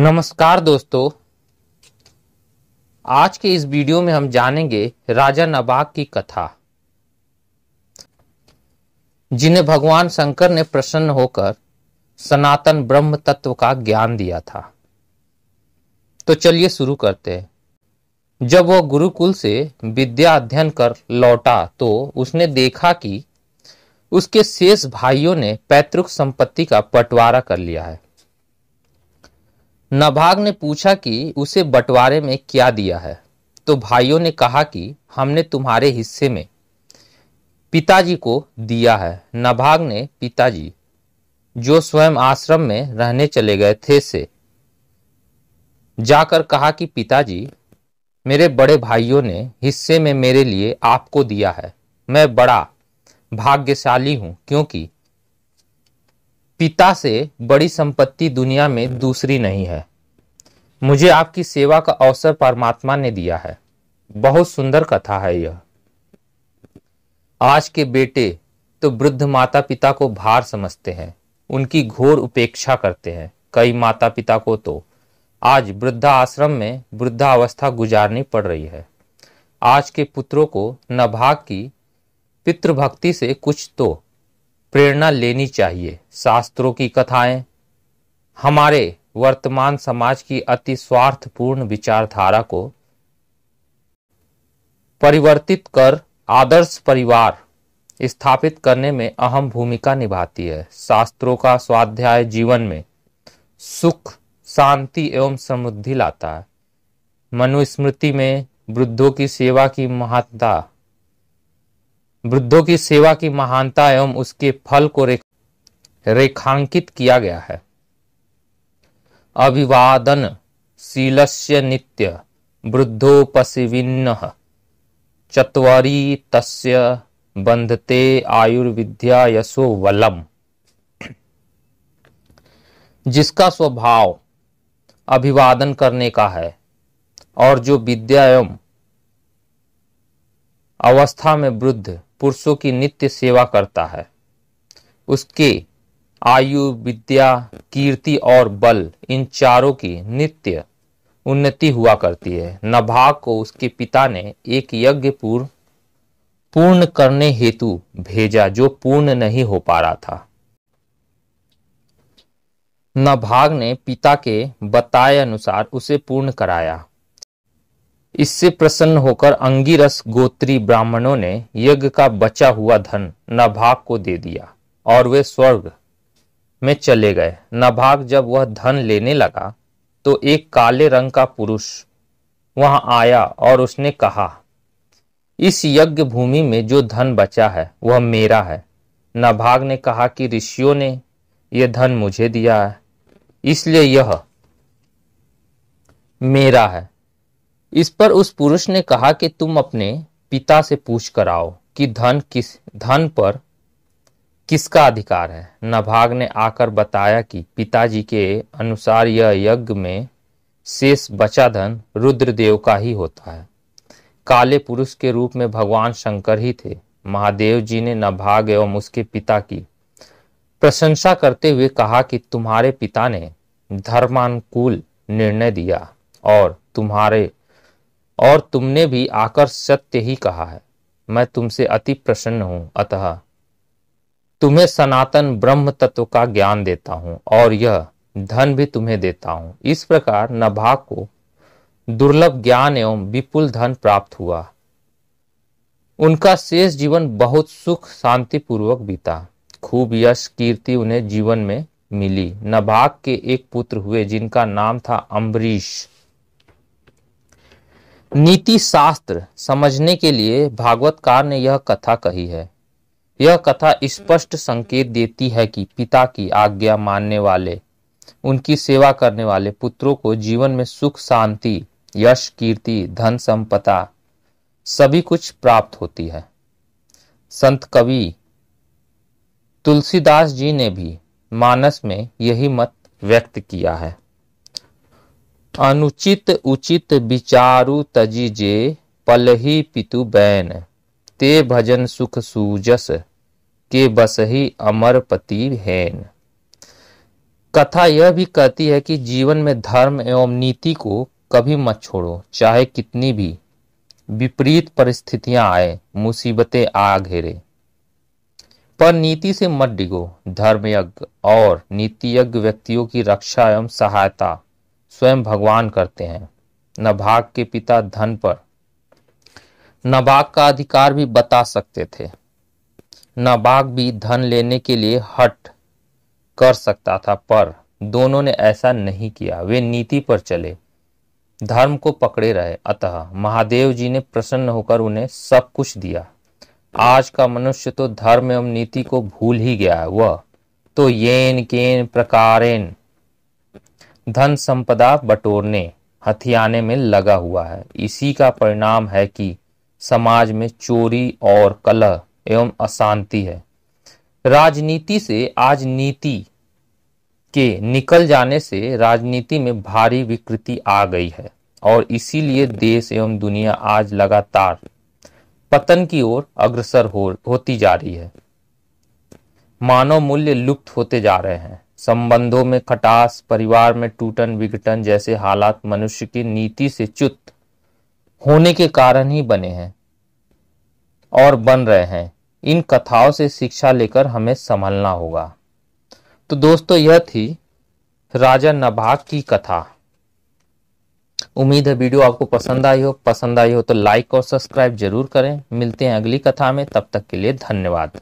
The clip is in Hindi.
नमस्कार दोस्तों आज के इस वीडियो में हम जानेंगे राजा नबाग की कथा जिन्हें भगवान शंकर ने प्रसन्न होकर सनातन ब्रह्म तत्व का ज्ञान दिया था तो चलिए शुरू करते हैं जब वह गुरुकुल से विद्या अध्ययन कर लौटा तो उसने देखा कि उसके शेष भाइयों ने पैतृक संपत्ति का बंटवारा कर लिया है नभाग ने पूछा कि उसे बंटवारे में क्या दिया है तो भाइयों ने कहा कि हमने तुम्हारे हिस्से में पिताजी को दिया है नभाग ने पिताजी जो स्वयं आश्रम में रहने चले गए थे से जाकर कहा कि पिताजी मेरे बड़े भाइयों ने हिस्से में मेरे लिए आपको दिया है मैं बड़ा भाग्यशाली हूँ क्योंकि पिता से बड़ी संपत्ति दुनिया में दूसरी नहीं है मुझे आपकी सेवा का अवसर परमात्मा ने दिया है बहुत सुंदर कथा है यह आज के बेटे तो वृद्ध माता पिता को भार समझते हैं उनकी घोर उपेक्षा करते हैं कई माता पिता को तो आज वृद्धा आश्रम में वृद्धावस्था गुजारनी पड़ रही है आज के पुत्रों को नभाग की पितृभक्ति से कुछ तो प्रेरणा लेनी चाहिए शास्त्रों की कथाएं हमारे वर्तमान समाज की अति स्वार्थपूर्ण विचारधारा को परिवर्तित कर आदर्श परिवार स्थापित करने में अहम भूमिका निभाती है शास्त्रों का स्वाध्याय जीवन में सुख शांति एवं समृद्धि लाता है मनुस्मृति में वृद्धों की सेवा की महत्ता वृद्धों की सेवा की महानता एवं उसके फल को रेखांकित किया गया है अभिवादन शीलस्य नित्य वृद्धोपिविन्न चतवरी तस्य बंधते आयुर्विद्या यशो वलम जिसका स्वभाव अभिवादन करने का है और जो विद्या एवं अवस्था में वृद्ध पुरुषों की नित्य सेवा करता है उसके आयु विद्या कीर्ति और बल इन चारों की नित्य उन्नति हुआ करती है नभाग को उसके पिता ने एक यज्ञ पूर्ण पूर्ण करने हेतु भेजा जो पूर्ण नहीं हो पा रहा था नभाग ने पिता के बताए अनुसार उसे पूर्ण कराया इससे प्रसन्न होकर अंगिरस गोत्री ब्राह्मणों ने यज्ञ का बचा हुआ धन नभाग को दे दिया और वे स्वर्ग में चले गए नभाग जब वह धन लेने लगा तो एक काले रंग का पुरुष वहां आया और उसने कहा इस यज्ञ भूमि में जो धन बचा है वह मेरा है नभाग ने कहा कि ऋषियों ने यह धन मुझे दिया है इसलिए यह मेरा है इस पर उस पुरुष ने कहा कि तुम अपने पिता से पूछ कर आओ कि धन किस धन पर किसका अधिकार है नभाग ने आकर बताया कि पिताजी के अनुसार यह यज्ञ में शेष बचा धन रुद्रदेव का ही होता है काले पुरुष के रूप में भगवान शंकर ही थे महादेव जी ने नभाग एवं उसके पिता की प्रशंसा करते हुए कहा कि तुम्हारे पिता ने धर्मानुकूल निर्णय दिया और तुम्हारे और तुमने भी आकर सत्य ही कहा है मैं तुमसे अति प्रसन्न हूं अतः तुम्हें सनातन ब्रह्म तत्व का ज्ञान देता हूं और यह धन भी तुम्हें देता हूं इस प्रकार नभाग को दुर्लभ ज्ञान एवं विपुल धन प्राप्त हुआ उनका शेष जीवन बहुत सुख शांति पूर्वक बीता खूब यश कीर्ति उन्हें जीवन में मिली नभाग के एक पुत्र हुए जिनका नाम था अम्बरीश नीति शास्त्र समझने के लिए भागवतकार ने यह कथा कही है यह कथा स्पष्ट संकेत देती है कि पिता की आज्ञा मानने वाले उनकी सेवा करने वाले पुत्रों को जीवन में सुख शांति यश कीर्ति धन संपदा सभी कुछ प्राप्त होती है संत कवि तुलसीदास जी ने भी मानस में यही मत व्यक्त किया है अनुचित उचित विचारु तजी जे पलही पितु बैन ते भजन सुख सूजस के बस ही अमर पति हैन कथा यह भी कहती है कि जीवन में धर्म एवं नीति को कभी मत छोड़ो चाहे कितनी भी विपरीत परिस्थितियां आए मुसीबतें आ घेरे पर नीति से मत डिगो धर्मयज्ञ और नीतियज्ञ व्यक्तियों की रक्षा एवं सहायता स्वयं भगवान करते हैं नभाग के पिता धन पर नबाग का अधिकार भी बता सकते थे नबाग भी धन लेने के लिए हट कर सकता था पर दोनों ने ऐसा नहीं किया वे नीति पर चले धर्म को पकड़े रहे अतः महादेव जी ने प्रसन्न होकर उन्हें सब कुछ दिया आज का मनुष्य तो धर्म एवं नीति को भूल ही गया है वह तो येन केन प्रकारेन धन संपदा बटोरने हथियाने में लगा हुआ है इसी का परिणाम है कि समाज में चोरी और कलह एवं अशांति है राजनीति से आज नीति के निकल जाने से राजनीति में भारी विकृति आ गई है और इसीलिए देश एवं दुनिया आज लगातार पतन की ओर अग्रसर हो होती जा रही है मानव मूल्य लुप्त होते जा रहे हैं संबंधों में खटास परिवार में टूटन विघटन जैसे हालात मनुष्य की नीति से च्युत होने के कारण ही बने हैं और बन रहे हैं इन कथाओं से शिक्षा लेकर हमें संभलना होगा तो दोस्तों यह थी राजा नभाग की कथा उम्मीद है वीडियो आपको पसंद आई हो पसंद आई हो तो लाइक और सब्सक्राइब जरूर करें मिलते हैं अगली कथा में तब तक के लिए धन्यवाद